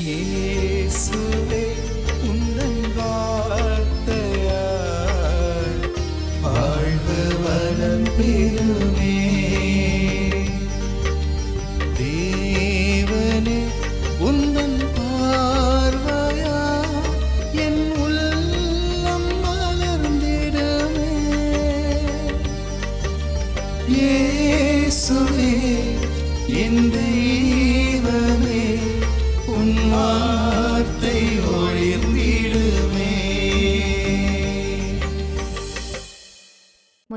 Isso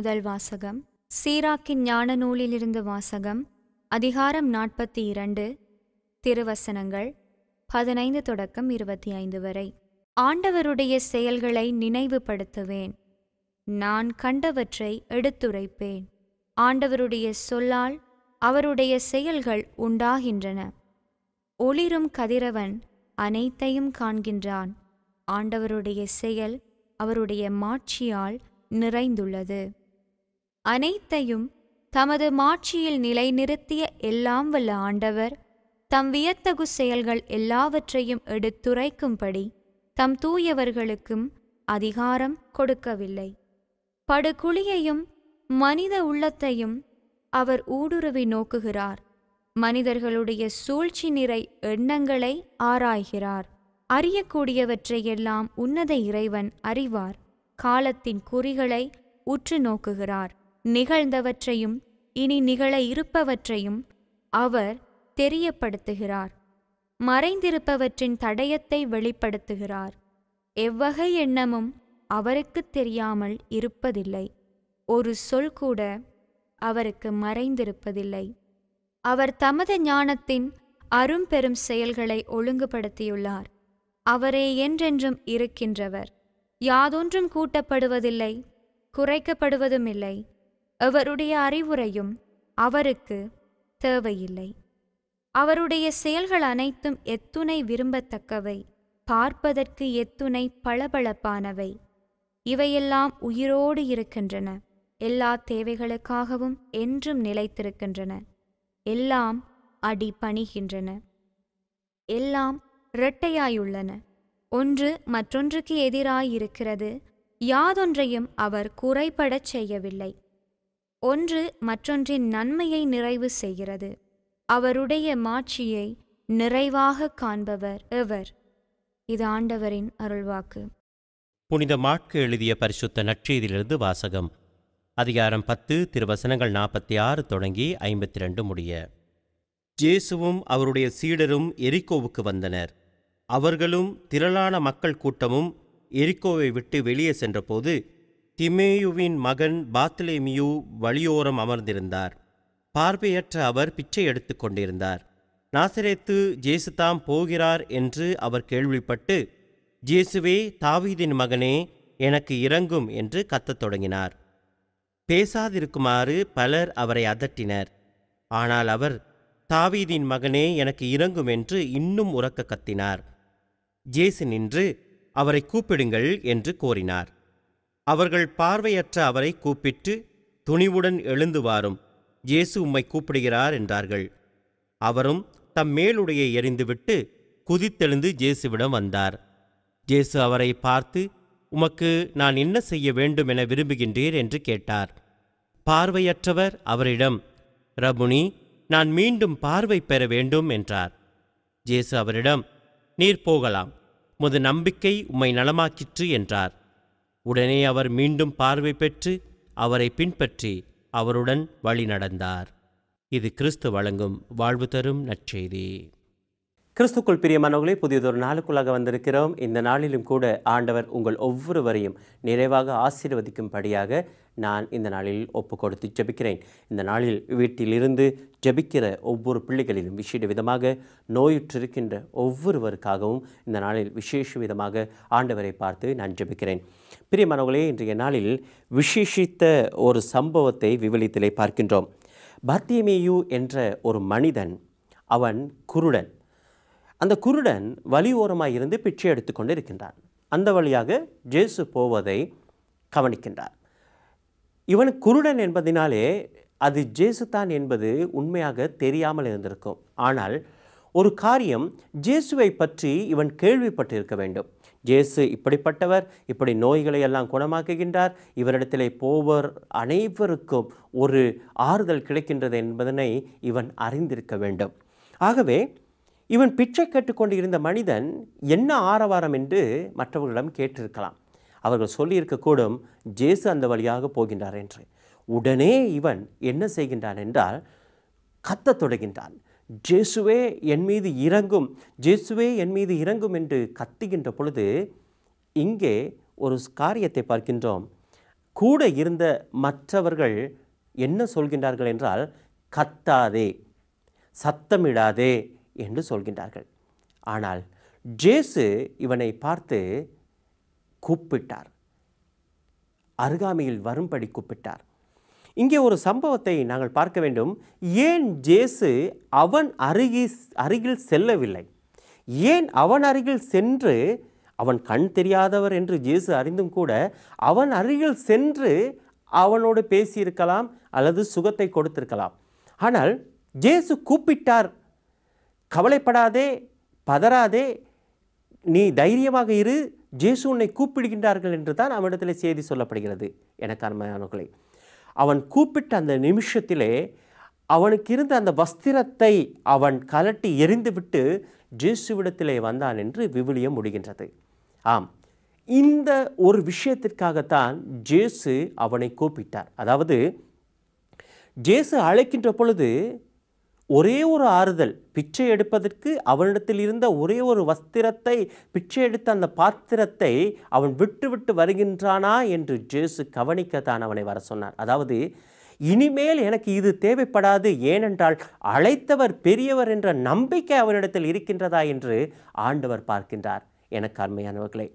முதல் வாசகம் சீராக்கின் ஞான நூலிலிருந்து வாசகம் அதிகாரம் நாற்பத்தி இரண்டு திருவசனங்கள் பதினைந்து தொடக்கம் இருபத்தி ஐந்து வரை ஆண்டவருடைய செயல்களை நினைவுபடுத்துவேன் நான் கண்டவற்றை எடுத்துரைப்பேன் ஆண்டவருடைய சொல்லால் அவருடைய செயல்கள் உண்டாகின்றன ஒளிரும் கதிரவன் அனைத்தையும் காண்கின்றான் ஆண்டவருடைய செயல் அவருடைய மாட்சியால் நிறைந்துள்ளது அனைத்தையும் தமது மாட்சியில் நிலைநிறுத்திய எல்லாம் வல்ல ஆண்டவர் தம் வியத்தகு செயல்கள் எல்லாவற்றையும் எடுத்துரைக்கும்படி தம் தூயவர்களுக்கும் அதிகாரம் கொடுக்கவில்லை படுகுழியையும் மனித உள்ளத்தையும் அவர் ஊடுருவி நோக்குகிறார் மனிதர்களுடைய சூழ்ச்சி நிறை எண்ணங்களை ஆராய்கிறார் அறியக்கூடியவற்றையெல்லாம் உன்னத இறைவன் அறிவார் காலத்தின் குறிகளை உற்று நோக்குகிறார் நிகழ்ந்தவற்றையும் இனி நிகழ இருப்பவற்றையும் அவர் தெரியப்படுத்துகிறார் மறைந்திருப்பவற்றின் தடயத்தை வெளிப்படுத்துகிறார் எவ்வகை எண்ணமும் அவருக்கு தெரியாமல் இருப்பதில்லை ஒரு சொல் கூட அவருக்கு மறைந்திருப்பதில்லை அவர் தமது ஞானத்தின் அரும்பெரும் செயல்களை ஒழுங்குபடுத்தியுள்ளார் அவரே என்றென்றும் இருக்கின்றவர் யாதொன்றும் கூட்டப்படுவதில்லை குறைக்கப்படுவதுமில்லை அவருடைய அறிவுரையும் அவருக்கு தேவையில்லை அவருடைய செயல்கள் அனைத்தும் எத்துணை விரும்பத்தக்கவை பார்ப்பதற்கு எத்துணை பளபளப்பானவை இவையெல்லாம் உயிரோடு இருக்கின்றன எல்லா தேவைகளுக்காகவும் என்றும் நிலைத்திருக்கின்றன எல்லாம் அடி பணிகின்றன எல்லாம் இரட்டையாயுள்ளன ஒன்று மற்றொன்றுக்கு எதிராயிருக்கிறது யாதொன்றையும் அவர் குறைபடச் செய்யவில்லை ஒன்று மற்றொன்றின் நன்மையை நிறைவு செய்கிறது அவருடைய மாட்சியை நிறைவாக காண்பவர் எவர் இது ஆண்டவரின் அருள்வாக்கு புனித மாட்கு எழுதிய பரிசுத்த நற்றியதிலிருந்து வாசகம் அதிகாரம் பத்து திருவசனங்கள் நாற்பத்தி ஆறு தொடங்கி ஐம்பத்தி ரெண்டு முடிய ஜேசுவும் அவருடைய சீடரும் எரிக்கோவுக்கு வந்தனர் அவர்களும் திரளான மக்கள் கூட்டமும் எரிக்கோவை விட்டு வெளியே சென்றபோது திமேயுவின் மகன் பாத்லேமியு வழியோரம் அமர்ந்திருந்தார் பார்வையற்ற அவர் பிச்சை எடுத்து கொண்டிருந்தார் நாசரேத்து ஜேசுதாம் போகிறார் என்று அவர் கேள்விப்பட்டு ஜேசுவே தாவீதின் மகனே எனக்கு இறங்கும் என்று கத்தத் தொடங்கினார் பேசாதிருக்குமாறு பலர் அவரை அதட்டினர் ஆனால் அவர் தாவீதின் மகனே எனக்கு இறங்கும் என்று இன்னும் உறக்க கத்தினார் ஜேசு நின்று அவரை கூப்பிடுங்கள் என்று கோரினார் அவர்கள் பார்வையற்ற அவரை கூப்பிட்டு துணிவுடன் எழுந்து வாரும் இயேசு உம்மை கூப்பிடுகிறார் என்றார்கள் அவரும் தம் மேலுடையை எறிந்துவிட்டு குதித்தெழுந்து ஜேசுவிடம் வந்தார் ஜேசு அவரை பார்த்து உமக்கு நான் என்ன செய்ய வேண்டும் என விரும்புகின்றீர் என்று கேட்டார் பார்வையற்றவர் அவரிடம் ரபுனி நான் மீண்டும் பார்வை பெற வேண்டும் என்றார் ஜேசு அவரிடம் நீர் போகலாம் உமது நம்பிக்கை உம்மை நலமாக்கிற்று என்றார் உடனே அவர் மீண்டும் பார்வை பெற்று அவரை பின்பற்றி அவருடன் வழி நடந்தார் இது கிறிஸ்து வழங்கும் வாழ்வு தரும் நற்செய்தி கிறிஸ்துக்குள் பிரியமானவர்களே புதியதொரு நாளுக்குள்ளாக வந்திருக்கிறோம் இந்த நாளிலும் கூட ஆண்டவர் உங்கள் ஒவ்வொருவரையும் நிறைவாக ஆசீர்வதிக்கும்படியாக நான் இந்த நாளில் ஒப்பு கொடுத்து ஜபிக்கிறேன் இந்த நாளில் வீட்டிலிருந்து ஜபிக்கிற ஒவ்வொரு பிள்ளைகளிலும் விசேட விதமாக நோயுற்றிருக்கின்ற ஒவ்வொருவருக்காகவும் இந்த நாளில் விசேஷ விதமாக ஆண்டவரை பார்த்து நான் ஜபிக்கிறேன் பிரியமானவர்களே இன்றைய நாளில் விசேஷித்த ஒரு சம்பவத்தை விவலித்திலே பார்க்கின்றோம் பர்த்தியமேயு என்ற ஒரு மனிதன் அவன் குருடன் அந்த குருடன் வலி இருந்து பிச்சை எடுத்து கொண்டு இருக்கின்றான் அந்த வழியாக ஜேசு போவதை கவனிக்கின்றார் இவன் குருடன் என்பதினாலே அது ஜேசு தான் என்பது உண்மையாக தெரியாமல் இருந்திருக்கும் ஆனால் ஒரு காரியம் ஜேசுவை பற்றி இவன் கேள்விப்பட்டிருக்க வேண்டும் ஜேசு இப்படிப்பட்டவர் இப்படி நோய்களை எல்லாம் குணமாக்குகின்றார் இவரிடத்திலே போவர் அனைவருக்கும் ஒரு ஆறுதல் கிடைக்கின்றது என்பதனை இவன் அறிந்திருக்க வேண்டும் ஆகவே இவன் பிச்சை கேட்டுக்கொண்டு இருந்த மனிதன் என்ன ஆரவாரம் என்று மற்றவர்களிடம் கேட்டிருக்கலாம் அவர்கள் சொல்லியிருக்கக்கூடும் ஜேசு அந்த வழியாக போகின்றார் என்று உடனே இவன் என்ன செய்கின்றான் என்றால் கத்தத் தொடங்கின்றான் ஜேசுவே என் மீது இறங்கும் ஜேசுவே என் மீது இறங்கும் என்று கத்துகின்ற பொழுது இங்கே ஒரு காரியத்தை பார்க்கின்றோம் கூட இருந்த மற்றவர்கள் என்ன சொல்கின்றார்கள் என்றால் கத்தாதே சத்தமிடாதே என்று சொல்கின்றார்கள் ஆனால் ஜேசு இவனை பார்த்து கூப்பிட்டார் அருகாமையில் வரும்படி கூப்பிட்டார் இங்கே ஒரு சம்பவத்தை நாங்கள் பார்க்க வேண்டும் ஏன் ஜேசு அவன் அருகி அருகில் செல்லவில்லை ஏன் அவன் அருகில் சென்று அவன் கண் தெரியாதவர் என்று ஜேசு அறிந்தும் கூட அவன் அருகில் சென்று அவனோடு பேசியிருக்கலாம் அல்லது சுகத்தை கொடுத்திருக்கலாம் ஆனால் ஜேசு கூப்பிட்டார் கவலைப்படாதே பதறாதே நீ தைரியமாக இரு ஜேசு உன்னை கூப்பிடுகின்றார்கள் என்று தான் அவனிடத்தில் செய்தி சொல்லப்படுகிறது எனக்கு அருமையானவர்களே அவன் கூப்பிட்ட அந்த நிமிஷத்திலே அவனுக்கு இருந்த அந்த வஸ்திரத்தை அவன் கலட்டி எரிந்துவிட்டு ஜேசுவிடத்திலே வந்தான் என்று விவிலியம் முடிகின்றது ஆம் இந்த ஒரு விஷயத்திற்காகத்தான் ஜேசு அவனை கூப்பிட்டார் அதாவது ஜேசு அழைக்கின்ற பொழுது ஒரே ஒரு ஆறுதல் பிச்சை எடுப்பதற்கு அவனிடத்தில் இருந்த ஒரே ஒரு வஸ்திரத்தை பிச்சை எடுத்த அந்த பாத்திரத்தை அவன் விட்டுவிட்டு வருகின்றானா என்று ஜேசு கவனிக்கத்தான் அவனை வர சொன்னார் அதாவது இனிமேல் எனக்கு இது தேவைப்படாது ஏனென்றால் அழைத்தவர் பெரியவர் என்ற நம்பிக்கை அவனிடத்தில் இருக்கின்றதா என்று ஆண்டவர் பார்க்கின்றார் எனக்கு அருமையானவர்களே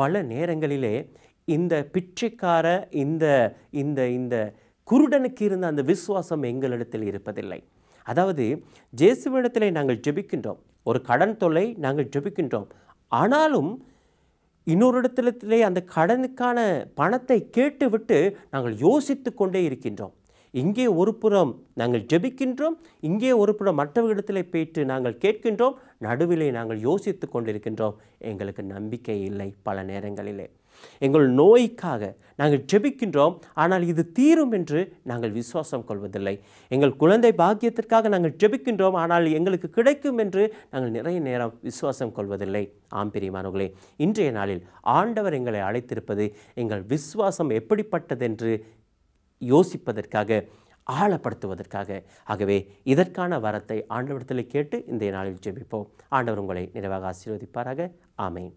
பல நேரங்களிலே இந்த பிச்சைக்கார இந்த இந்த இந்த குருடனுக்கு இருந்த அந்த விசுவாசம் எங்களிடத்தில் இருப்பதில்லை அதாவது ஜேசுவிடத்தில் நாங்கள் ஜெபிக்கின்றோம் ஒரு கடன் தொல்லை நாங்கள் ஜெபிக்கின்றோம் ஆனாலும் இன்னொரு இடத்துல அந்த கடனுக்கான பணத்தை கேட்டுவிட்டு நாங்கள் யோசித்து கொண்டே இருக்கின்றோம் இங்கே ஒரு புறம் நாங்கள் ஜெபிக்கின்றோம் இங்கே ஒரு புறம் மற்றவர்களிடத்தில் போயிட்டு நாங்கள் கேட்கின்றோம் நடுவிலே நாங்கள் யோசித்து கொண்டிருக்கின்றோம் எங்களுக்கு நம்பிக்கை இல்லை பல நேரங்களிலே எங்கள் நோய்க்காக நாங்கள் ஜெபிக்கின்றோம் ஆனால் இது தீரும் என்று நாங்கள் விசுவாசம் கொள்வதில்லை எங்கள் குழந்தை பாக்கியத்திற்காக நாங்கள் ஜெபிக்கின்றோம் ஆனால் எங்களுக்கு கிடைக்கும் என்று நாங்கள் நிறைய நேரம் விசுவாசம் கொள்வதில்லை ஆம் இன்றைய நாளில் ஆண்டவர் எங்களை அழைத்திருப்பது எங்கள் விசுவாசம் எப்படிப்பட்டதென்று யோசிப்பதற்காக ஆழப்படுத்துவதற்காக ஆகவே இதற்கான வரத்தை ஆண்டவரத்தில் கேட்டு இந்த நாளில் ஜெபிப்போம் ஆண்டவர் உங்களை நிறைவாக ஆசீர்வதிப்பாராக ஆமேன்